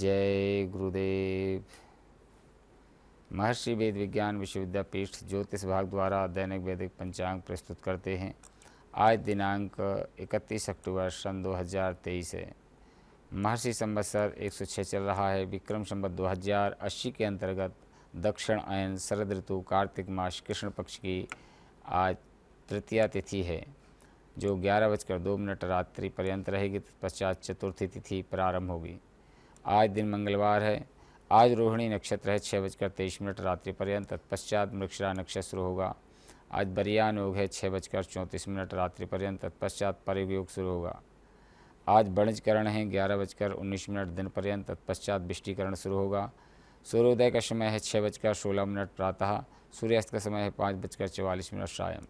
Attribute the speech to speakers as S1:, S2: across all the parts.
S1: जय गुरुदेव महर्षि वेद विज्ञान विश्वविद्यापीठ ज्योतिष भाग द्वारा दैनिक वैदिक पंचांग प्रस्तुत करते हैं आज दिनांक 31 अक्टूबर सन 2023 है महर्षि संवत्सर एक चल रहा है विक्रम संबत 2080 के अंतर्गत दक्षिण अयन शरद ऋतु कार्तिक मास कृष्ण पक्ष की आज तृतीया तिथि है जो ग्यारह बजकर दो मिनट रात्रि पर्यंत रहेगी तत्पश्चात चतुर्थी तिथि प्रारंभ होगी आज दिन मंगलवार है आज रोहिणी नक्षत्र है छः बजकर तेईस मिनट रात्रि पर्यंत तत्पश्चात मृक्षरा नक्षत्र शुरू होगा आज बरियान योग है छः बजकर चौंतीस मिनट रात्रि पर्यंत तत्पश्चात परिवयोग योग शुरू होगा आज बणजकरण है ग्यारह बजकर उन्नीस मिनट दिन पर्यंत तत्पश्चात बिष्टिकरण शुरू होगा सूर्योदय का समय है छः बजकर सोलह मिनट प्रातः सूर्यास्त का समय है पाँच बजकर चवालीस मिनट सायं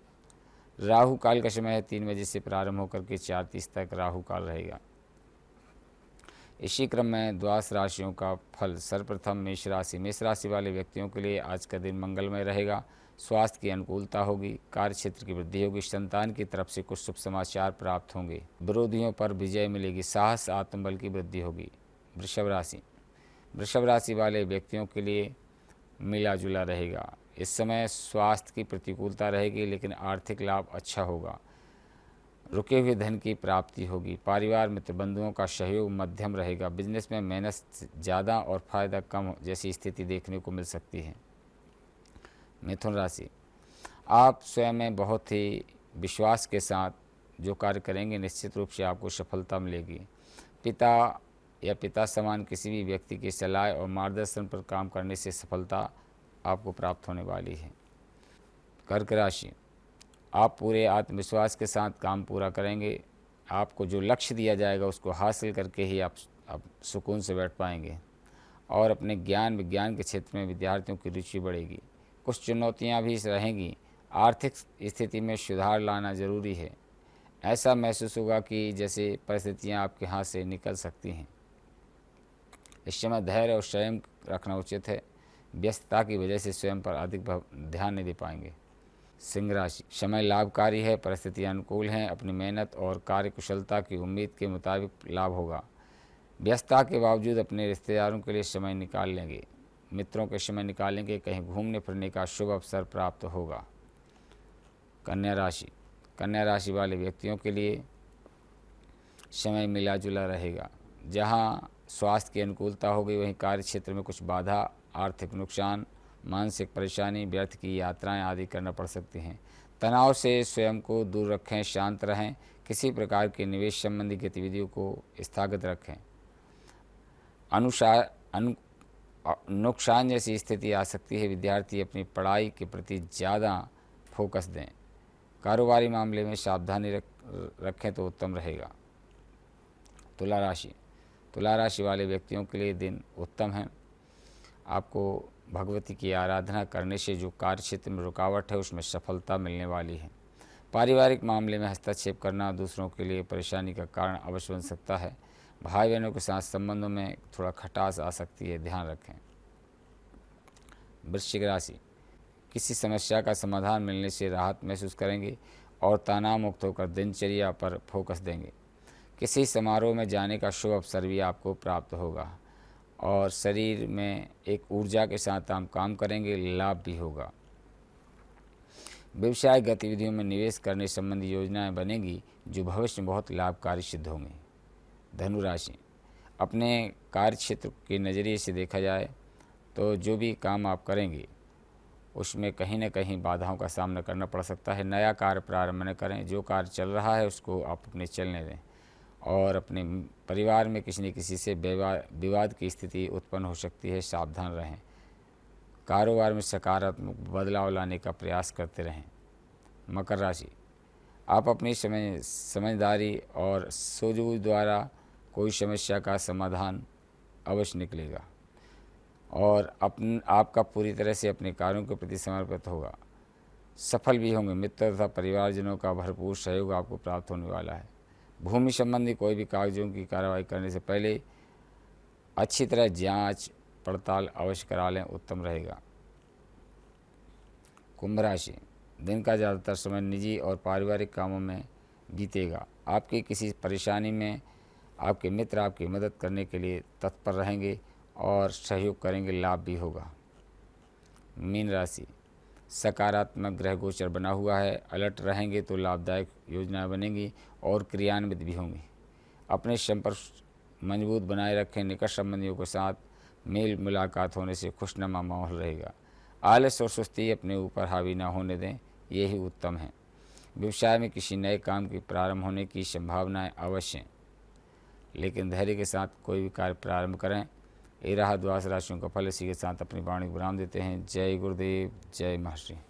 S1: राहु काल का समय है तीन बजे से प्रारंभ होकर के चार तीस तक राहु काल रहेगा इसी क्रम में द्वास राशियों का फल सर्वप्रथम मेष राशि मेष राशि वाले व्यक्तियों के लिए आज का दिन मंगलमय रहेगा स्वास्थ्य की अनुकूलता होगी कार्य क्षेत्र की वृद्धि होगी संतान की तरफ से कुछ शुभ समाचार प्राप्त होंगे विरोधियों पर विजय मिलेगी साहस आत्मबल की वृद्धि होगी वृषभ राशि वृषभ राशि वाले व्यक्तियों के लिए मिला जुला रहेगा इस समय स्वास्थ्य की प्रतिकूलता रहेगी लेकिन आर्थिक लाभ अच्छा होगा रुके हुए धन की प्राप्ति होगी परिवार मित्र बंधुओं का सहयोग मध्यम रहेगा बिजनेस में मेहनत ज़्यादा और फायदा कम जैसी स्थिति देखने को मिल सकती है मिथुन राशि आप स्वयं में बहुत ही विश्वास के साथ जो कार्य करेंगे निश्चित रूप से आपको सफलता मिलेगी पिता या पिता समान किसी भी व्यक्ति की सलाह और मार्गदर्शन पर काम करने से सफलता आपको प्राप्त होने वाली है कर्क राशि आप पूरे आत्मविश्वास के साथ काम पूरा करेंगे आपको जो लक्ष्य दिया जाएगा उसको हासिल करके ही आप, आप सुकून से बैठ पाएंगे और अपने ज्ञान विज्ञान के क्षेत्र में विद्यार्थियों की रुचि बढ़ेगी कुछ चुनौतियाँ भी रहेंगी आर्थिक स्थिति में सुधार लाना ज़रूरी है ऐसा महसूस होगा कि जैसे परिस्थितियाँ आपके हाथ से निकल सकती हैं इस समय धैर्य और स्वयं रखना उचित है व्यस्तता की वजह से स्वयं पर अधिक ध्यान नहीं दे पाएंगे सिंह राशि समय लाभकारी है परिस्थितियाँ अनुकूल हैं अपनी मेहनत और कार्य कुशलता की उम्मीद के मुताबिक लाभ होगा व्यस्तता के बावजूद अपने रिश्तेदारों के लिए समय निकाल लेंगे मित्रों के समय निकालेंगे कहीं घूमने फिरने का शुभ अवसर प्राप्त होगा कन्या राशि कन्या राशि वाले व्यक्तियों के लिए समय मिला जुला रहेगा जहाँ स्वास्थ्य की अनुकूलता होगी वहीं कार्य क्षेत्र में कुछ बाधा आर्थिक नुकसान मानसिक परेशानी व्यर्थ की यात्राएं आदि करना पड़ सकती हैं तनाव से स्वयं को दूर रखें शांत रहें किसी प्रकार के निवेश संबंधी गतिविधियों को स्थागत रखें अनुशा अनु नुकसान जैसी स्थिति आ सकती है विद्यार्थी अपनी पढ़ाई के प्रति ज़्यादा फोकस दें कारोबारी मामले में सावधानी रख रखें तो उत्तम रहेगा तुला राशि तुला राशि वाले व्यक्तियों के लिए दिन उत्तम है आपको भगवती की आराधना करने से जो कार्य क्षेत्र में रुकावट है उसमें सफलता मिलने वाली है पारिवारिक मामले में हस्तक्षेप करना दूसरों के लिए परेशानी का कारण अवश्य बन सकता है भाई बहनों के साथ संबंधों में थोड़ा खटास आ सकती है ध्यान रखें वृश्चिक राशि किसी समस्या का समाधान मिलने से राहत महसूस करेंगे और तनाव मुक्त होकर दिनचर्या पर फोकस देंगे किसी समारोह में जाने का शुभ अवसर भी आपको प्राप्त होगा और शरीर में एक ऊर्जा के साथ हम काम करेंगे लाभ भी होगा व्यवसाय गतिविधियों में निवेश करने संबंधी योजनाएं बनेगी जो भविष्य में बहुत लाभकारी सिद्ध होंगी धनुराशि अपने कार्य क्षेत्र के नज़रिए से देखा जाए तो जो भी काम आप करेंगे उसमें कहीं ना कहीं बाधाओं का सामना करना पड़ सकता है नया कार्य प्रारंभ न करें जो कार्य चल रहा है उसको आप अपने चलने दें और अपने परिवार में किसी न किसी से विवाद की स्थिति उत्पन्न हो सकती है सावधान रहें कारोबार में सकारात्मक बदलाव लाने का प्रयास करते रहें मकर राशि आप अपनी समझ समझदारी और सूझबूझ द्वारा कोई समस्या का समाधान अवश्य निकलेगा और अपन आपका पूरी तरह से अपने कार्यों के प्रति समर्पित होगा सफल भी होंगे मित्र तथा परिवारजनों का भरपूर सहयोग आपको प्राप्त होने वाला है भूमि संबंधी कोई भी कागजों की कार्रवाई करने से पहले अच्छी तरह जांच पड़ताल अवश्य करा लें उत्तम रहेगा कुंभ राशि दिन का ज़्यादातर समय निजी और पारिवारिक कामों में बीतेगा आपकी किसी परेशानी में आपके मित्र आपकी मदद करने के लिए तत्पर रहेंगे और सहयोग करेंगे लाभ भी होगा मीन राशि सकारात्मक ग्रह गोचर बना हुआ है अलर्ट रहेंगे तो लाभदायक योजनाएं बनेंगी और क्रियान्वित भी होंगी अपने संपर्क मजबूत बनाए रखें निकट संबंधियों के साथ मेल मुलाकात होने से खुशनुमा माहौल रहेगा आलस और सुस्ती अपने ऊपर हावी ना होने दें यही उत्तम है व्यवसाय में किसी नए काम के प्रारंभ होने की संभावनाएं अवश्य लेकिन धैर्य के साथ कोई भी कार्य प्रारंभ करें ये रहा द्वास राशियों का फल इसी के साथ अपनी वाणी विराम देते हैं जय गुरुदेव जय महर्षि